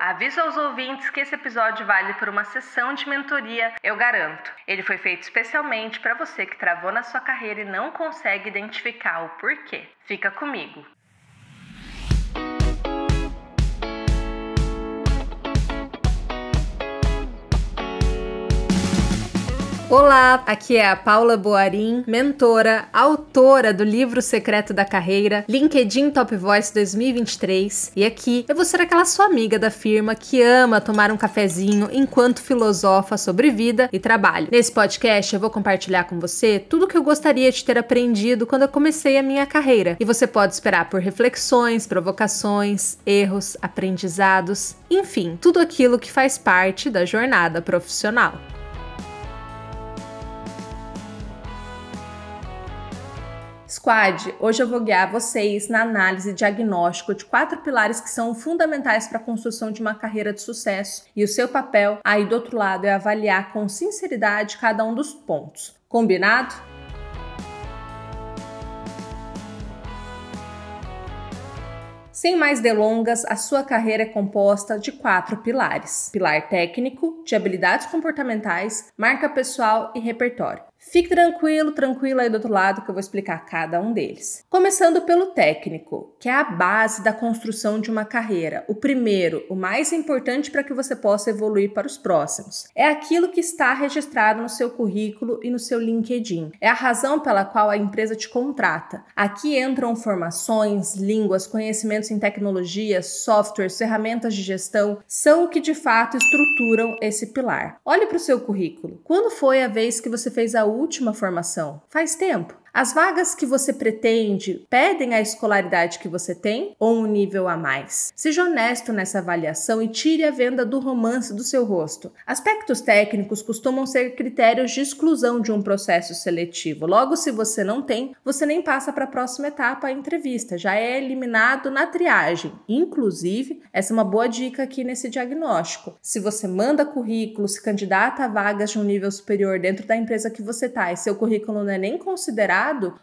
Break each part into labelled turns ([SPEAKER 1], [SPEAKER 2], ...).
[SPEAKER 1] Aviso aos ouvintes que esse episódio vale por uma sessão de mentoria, eu garanto. Ele foi feito especialmente para você que travou na sua carreira e não consegue identificar o porquê. Fica comigo. Olá, aqui é a Paula Boarim, mentora, autora do livro Secreto da Carreira, LinkedIn Top Voice 2023, e aqui eu vou ser aquela sua amiga da firma que ama tomar um cafezinho enquanto filosofa sobre vida e trabalho. Nesse podcast eu vou compartilhar com você tudo que eu gostaria de ter aprendido quando eu comecei a minha carreira, e você pode esperar por reflexões, provocações, erros, aprendizados, enfim, tudo aquilo que faz parte da jornada profissional. Squad, hoje eu vou guiar vocês na análise e diagnóstico de quatro pilares que são fundamentais para a construção de uma carreira de sucesso e o seu papel aí do outro lado é avaliar com sinceridade cada um dos pontos. Combinado? Sem mais delongas, a sua carreira é composta de quatro pilares: pilar técnico, de habilidades comportamentais, marca pessoal e repertório. Fique tranquilo, tranquila aí do outro lado que eu vou explicar cada um deles. Começando pelo técnico, que é a base da construção de uma carreira. O primeiro, o mais importante para que você possa evoluir para os próximos. É aquilo que está registrado no seu currículo e no seu LinkedIn. É a razão pela qual a empresa te contrata. Aqui entram formações, línguas, conhecimentos em tecnologia, softwares, ferramentas de gestão, são o que de fato estruturam esse pilar. Olhe para o seu currículo. Quando foi a vez que você fez a última formação. Faz tempo. As vagas que você pretende pedem a escolaridade que você tem ou um nível a mais. Seja honesto nessa avaliação e tire a venda do romance do seu rosto. Aspectos técnicos costumam ser critérios de exclusão de um processo seletivo. Logo, se você não tem, você nem passa para a próxima etapa, a entrevista, já é eliminado na triagem. Inclusive, essa é uma boa dica aqui nesse diagnóstico. Se você manda currículo, se candidata a vagas de um nível superior dentro da empresa que você está e seu currículo não é nem considerado,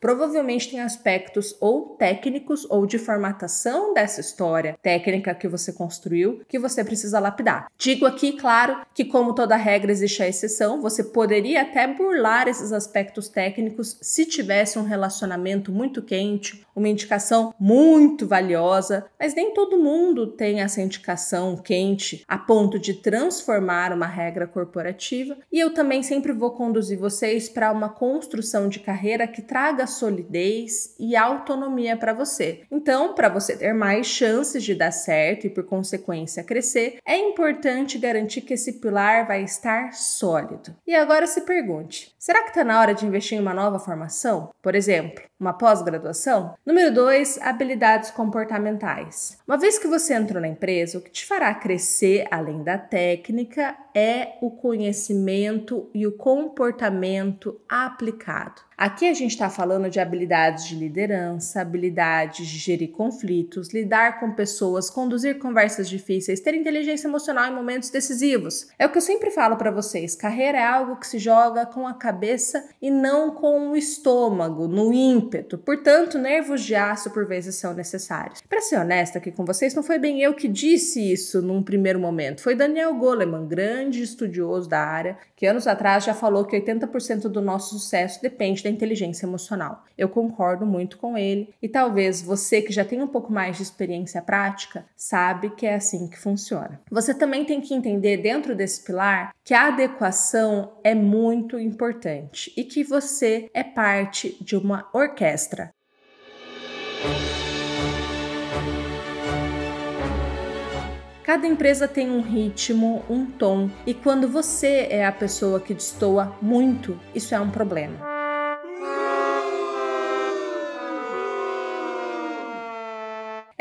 [SPEAKER 1] provavelmente tem aspectos ou técnicos ou de formatação dessa história técnica que você construiu que você precisa lapidar. Digo aqui, claro, que como toda regra existe a exceção, você poderia até burlar esses aspectos técnicos se tivesse um relacionamento muito quente, uma indicação muito valiosa, mas nem todo mundo tem essa indicação quente a ponto de transformar uma regra corporativa. E eu também sempre vou conduzir vocês para uma construção de carreira que que traga solidez e autonomia para você. Então, para você ter mais chances de dar certo e, por consequência, crescer, é importante garantir que esse pilar vai estar sólido. E agora se pergunte: será que está na hora de investir em uma nova formação? Por exemplo, uma pós-graduação? Número 2, habilidades comportamentais. Uma vez que você entrou na empresa, o que te fará crescer além da técnica é o conhecimento e o comportamento aplicado. Aqui a gente está falando de habilidades de liderança, habilidades de gerir conflitos, lidar com pessoas, conduzir conversas difíceis, ter inteligência emocional em momentos decisivos. É o que eu sempre falo para vocês: carreira é algo que se joga com a cabeça e não com o estômago, no ímpeto ímpeto. Portanto, nervos de aço por vezes são necessários. Para ser honesta aqui com vocês, não foi bem eu que disse isso num primeiro momento. Foi Daniel Goleman, grande estudioso da área, que anos atrás já falou que 80% do nosso sucesso depende da inteligência emocional. Eu concordo muito com ele e talvez você que já tem um pouco mais de experiência prática sabe que é assim que funciona. Você também tem que entender dentro desse pilar que a adequação é muito importante e que você é parte de uma orquestra orquestra. Cada empresa tem um ritmo, um tom, e quando você é a pessoa que destoa muito, isso é um problema.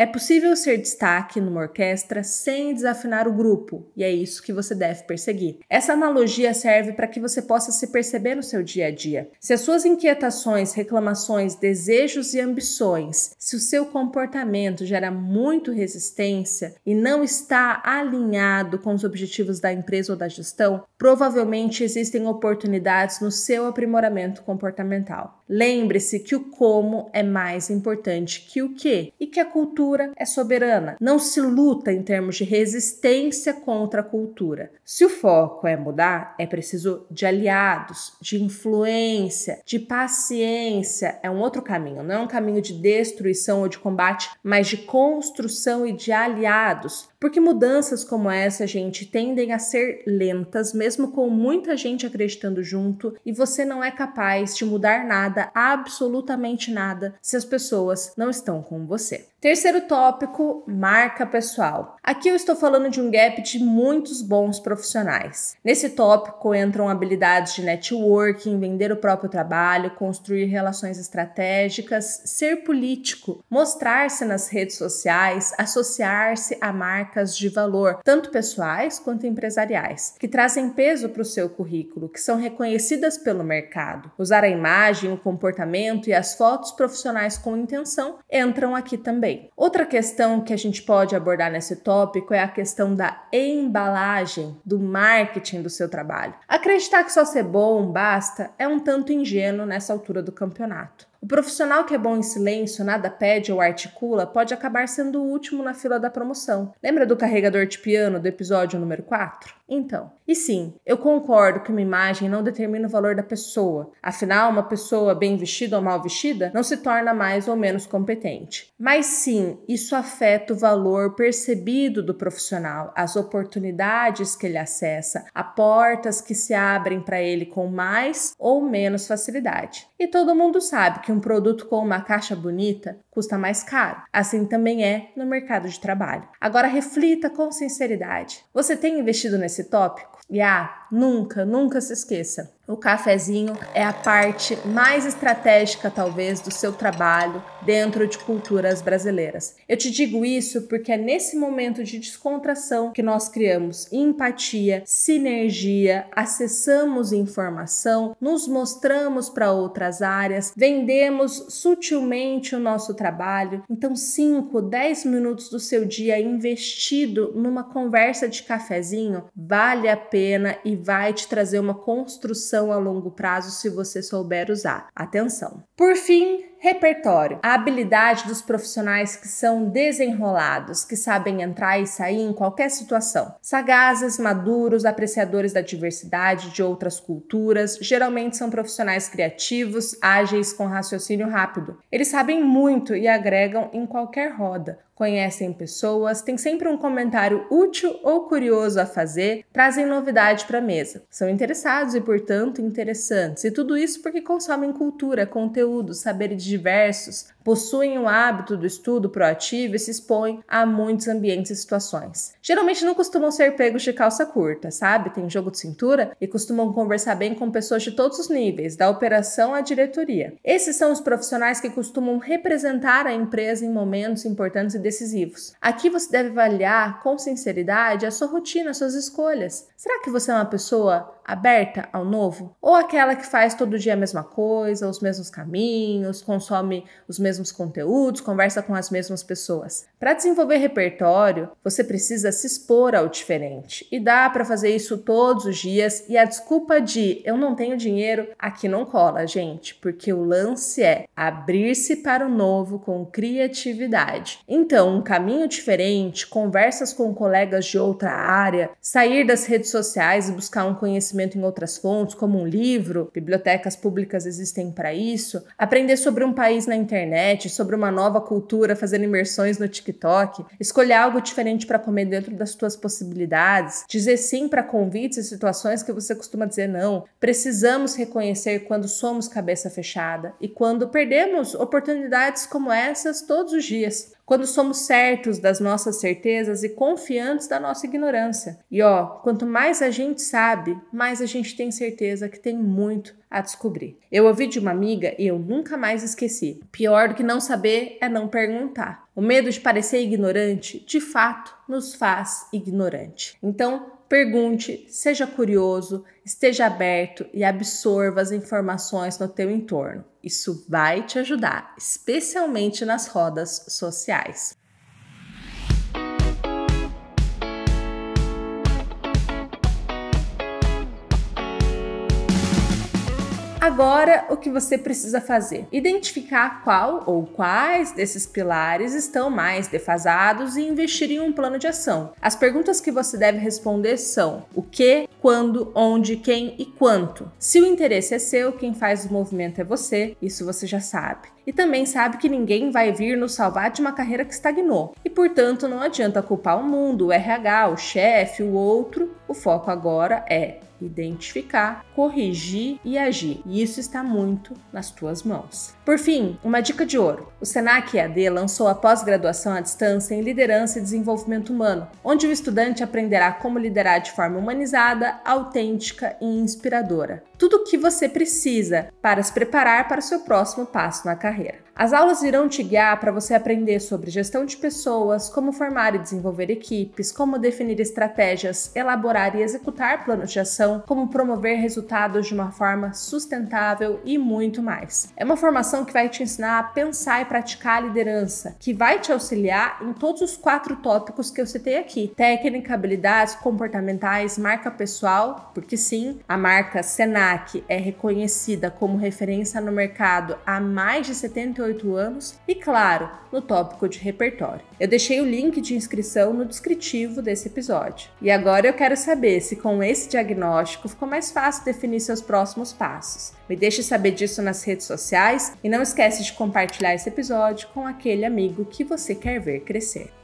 [SPEAKER 1] É possível ser destaque numa orquestra sem desafinar o grupo, e é isso que você deve perseguir. Essa analogia serve para que você possa se perceber no seu dia a dia. Se as suas inquietações, reclamações, desejos e ambições, se o seu comportamento gera muito resistência e não está alinhado com os objetivos da empresa ou da gestão, provavelmente existem oportunidades no seu aprimoramento comportamental. Lembre-se que o como é mais importante que o que e que a cultura cultura é soberana. Não se luta em termos de resistência contra a cultura. Se o foco é mudar, é preciso de aliados, de influência, de paciência. É um outro caminho, não é um caminho de destruição ou de combate, mas de construção e de aliados. Porque mudanças como essa, gente, tendem a ser lentas, mesmo com muita gente acreditando junto, e você não é capaz de mudar nada, absolutamente nada, se as pessoas não estão com você. Terceiro tópico, marca pessoal. Aqui eu estou falando de um gap de muitos bons profissionais. Nesse tópico entram habilidades de networking, vender o próprio trabalho, construir relações estratégicas, ser político, mostrar-se nas redes sociais, associar-se a marcas de valor, tanto pessoais quanto empresariais, que trazem peso para o seu currículo, que são reconhecidas pelo mercado. Usar a imagem, o comportamento e as fotos profissionais com intenção entram aqui também também. Outra questão que a gente pode abordar nesse tópico é a questão da embalagem, do marketing do seu trabalho. Acreditar que só ser bom basta é um tanto ingênuo nessa altura do campeonato. O profissional que é bom em silêncio, nada pede ou articula, pode acabar sendo o último na fila da promoção. Lembra do carregador de piano do episódio número 4? Então, e sim, eu concordo que uma imagem não determina o valor da pessoa. Afinal, uma pessoa bem vestida ou mal vestida não se torna mais ou menos competente. Mas sim, isso afeta o valor percebido do profissional, as oportunidades que ele acessa, as portas que se abrem para ele com mais ou menos facilidade. E todo mundo sabe que que um produto com uma caixa bonita custa mais caro. Assim também é no mercado de trabalho. Agora reflita com sinceridade: você tem investido nesse tópico? E ah, nunca, nunca se esqueça o cafezinho é a parte mais estratégica, talvez, do seu trabalho dentro de culturas brasileiras. Eu te digo isso porque é nesse momento de descontração que nós criamos empatia, sinergia, acessamos informação, nos mostramos para outras áreas, vendemos sutilmente o nosso trabalho. Então, 5, 10 minutos do seu dia investido numa conversa de cafezinho vale a pena e vai te trazer uma construção solução a longo prazo se você souber usar. Atenção! Por fim, repertório, a habilidade dos profissionais que são desenrolados, que sabem entrar e sair em qualquer situação. Sagazes, maduros, apreciadores da diversidade de outras culturas, geralmente são profissionais criativos, ágeis com raciocínio rápido. Eles sabem muito e agregam em qualquer roda, conhecem pessoas, têm sempre um comentário útil ou curioso a fazer, trazem novidade para a mesa. São interessados e, portanto, interessantes. E tudo isso porque consomem cultura, conteúdo, saber de diversos possuem o hábito do estudo proativo e se expõem a muitos ambientes e situações. Geralmente não costumam ser pegos de calça curta, sabe? Tem jogo de cintura e costumam conversar bem com pessoas de todos os níveis, da operação à diretoria. Esses são os profissionais que costumam representar a empresa em momentos importantes e decisivos. Aqui você deve avaliar com sinceridade a sua rotina, suas escolhas. Será que você é uma pessoa aberta ao novo? Ou aquela que faz todo dia a mesma coisa, os mesmos caminhos, consome os mesmos mesmos conteúdos, conversa com as mesmas pessoas. Para desenvolver repertório, você precisa se expor ao diferente. E dá para fazer isso todos os dias. E a desculpa de eu não tenho dinheiro aqui não cola, gente, porque o lance é abrir-se para o novo com criatividade. Então, um caminho diferente, conversas com colegas de outra área, sair das redes sociais e buscar um conhecimento em outras fontes, como um livro, bibliotecas públicas existem para isso, aprender sobre um país na internet internet, sobre uma nova cultura, fazendo imersões no TikTok. Escolher algo diferente para comer dentro das suas possibilidades. Dizer sim para convites e situações que você costuma dizer não. Precisamos reconhecer quando somos cabeça fechada e quando perdemos oportunidades como essas todos os dias quando somos certos das nossas certezas e confiantes da nossa ignorância. E ó, quanto mais a gente sabe, mais a gente tem certeza que tem muito a descobrir. Eu ouvi de uma amiga e eu nunca mais esqueci. Pior do que não saber é não perguntar. O medo de parecer ignorante, de fato, nos faz ignorante. Então, Pergunte, seja curioso, esteja aberto e absorva as informações no teu entorno. Isso vai te ajudar, especialmente nas rodas sociais. Agora, o que você precisa fazer? Identificar qual ou quais desses pilares estão mais defasados e investir em um plano de ação. As perguntas que você deve responder são: o que, quando, onde, quem e quanto. Se o interesse é seu, quem faz o movimento é você, isso você já sabe. E também sabe que ninguém vai vir nos salvar de uma carreira que estagnou. E portanto, não adianta culpar o mundo, o RH, o chefe, o outro. O foco agora é identificar, corrigir e agir. E isso está muito nas tuas mãos. Por fim, uma dica de ouro. O Senac EAD lançou a pós-graduação à distância em liderança e desenvolvimento humano, onde o estudante aprenderá como liderar de forma humanizada, autêntica e inspiradora. Tudo o que você precisa para se preparar para o seu próximo passo na carreira. As aulas irão te guiar para você aprender sobre gestão de pessoas, como formar e desenvolver equipes, como definir estratégias, elaborar e executar planos de ação, como promover resultados de uma forma sustentável e muito mais. É uma formação que vai te ensinar a pensar e praticar a liderança, que vai te auxiliar em todos os quatro tópicos que eu citei aqui: técnica, habilidades comportamentais, marca pessoal, porque sim, a marca Senac é reconhecida como referência no mercado há mais de 78 18 anos e, claro, no tópico de repertório. Eu deixei o link de inscrição no descritivo desse episódio. E agora eu quero saber se com esse diagnóstico ficou mais fácil definir seus próximos passos. Me deixe saber disso nas redes sociais e não esquece de compartilhar esse episódio com aquele amigo que você quer ver crescer.